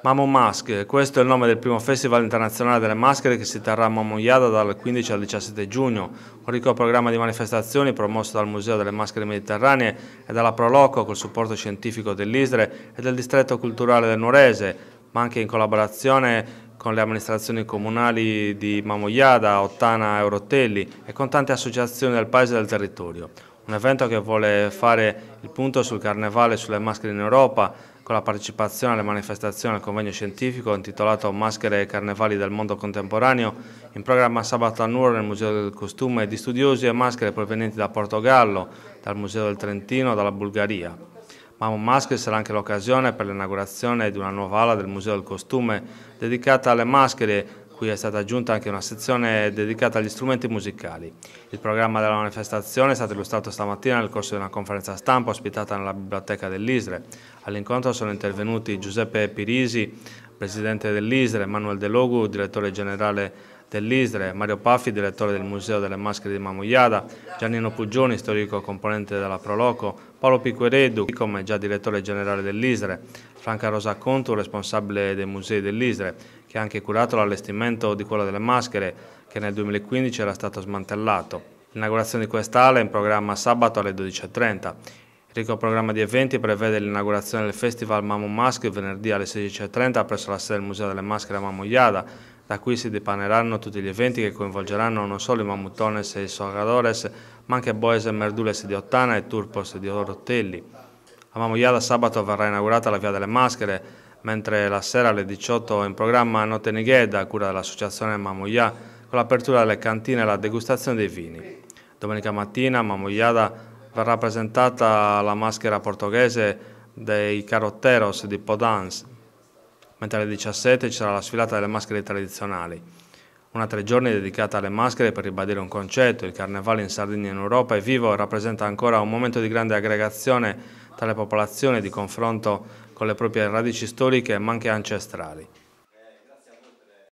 Mamon Mask, questo è il nome del primo festival internazionale delle maschere che si terrà a Mamoyada dal 15 al 17 giugno, un ricco programma di manifestazioni promosso dal Museo delle Maschere Mediterranee e dalla Proloco col supporto scientifico dell'Isre e del Distretto Culturale del Norese, ma anche in collaborazione con le amministrazioni comunali di Mamoyada, Ottana e Rotelli e con tante associazioni del paese e del territorio un evento che vuole fare il punto sul carnevale e sulle maschere in Europa, con la partecipazione alle manifestazioni al convegno scientifico intitolato Maschere e carnevali del mondo contemporaneo, in programma sabato a Nuoro nel Museo del Costume di studiosi e maschere provenienti da Portogallo, dal Museo del Trentino e dalla Bulgaria. Mammo Maschere sarà anche l'occasione per l'inaugurazione di una nuova ala del Museo del Costume dedicata alle maschere cui è stata aggiunta anche una sezione dedicata agli strumenti musicali. Il programma della manifestazione è stato illustrato stamattina nel corso di una conferenza stampa ospitata nella biblioteca dell'Isre. All'incontro sono intervenuti Giuseppe Pirisi, presidente dell'Isre, Manuel De Logu, direttore generale dell'Isre, Mario Paffi, direttore del Museo delle Maschere di Mamuyada, Giannino Puggioni, storico componente della Proloco, Paolo Piqueredu, come già direttore generale dell'Isre, Franca Rosa Contu, responsabile dei musei dell'Isre, che ha anche curato l'allestimento di quello delle maschere, che nel 2015 era stato smantellato. L'inaugurazione di quest'ala è in programma sabato alle 12.30. Il ricco programma di eventi prevede l'inaugurazione del Festival Mamu Mask venerdì alle 16.30 presso la sede del Museo delle Maschere a Mamuyada, da qui si depaneranno tutti gli eventi che coinvolgeranno non solo i Mamutones e i Sogadores, ma anche Boes e Merdules di Ottana e Turpos di Orottelli. A Mamoyada sabato verrà inaugurata la Via delle Maschere, mentre la sera alle 18 in programma Notte Nigheda, a cura dell'associazione Mamoyà, con l'apertura delle cantine e la degustazione dei vini. Domenica mattina a Mamoyada verrà presentata la maschera portoghese dei Carotteros di Podans, mentre alle 17 ci sarà la sfilata delle maschere tradizionali. Una tre giorni dedicata alle maschere per ribadire un concetto, il carnevale in Sardegna e in Europa è vivo e rappresenta ancora un momento di grande aggregazione tra le popolazioni di confronto con le proprie radici storiche ma anche ancestrali.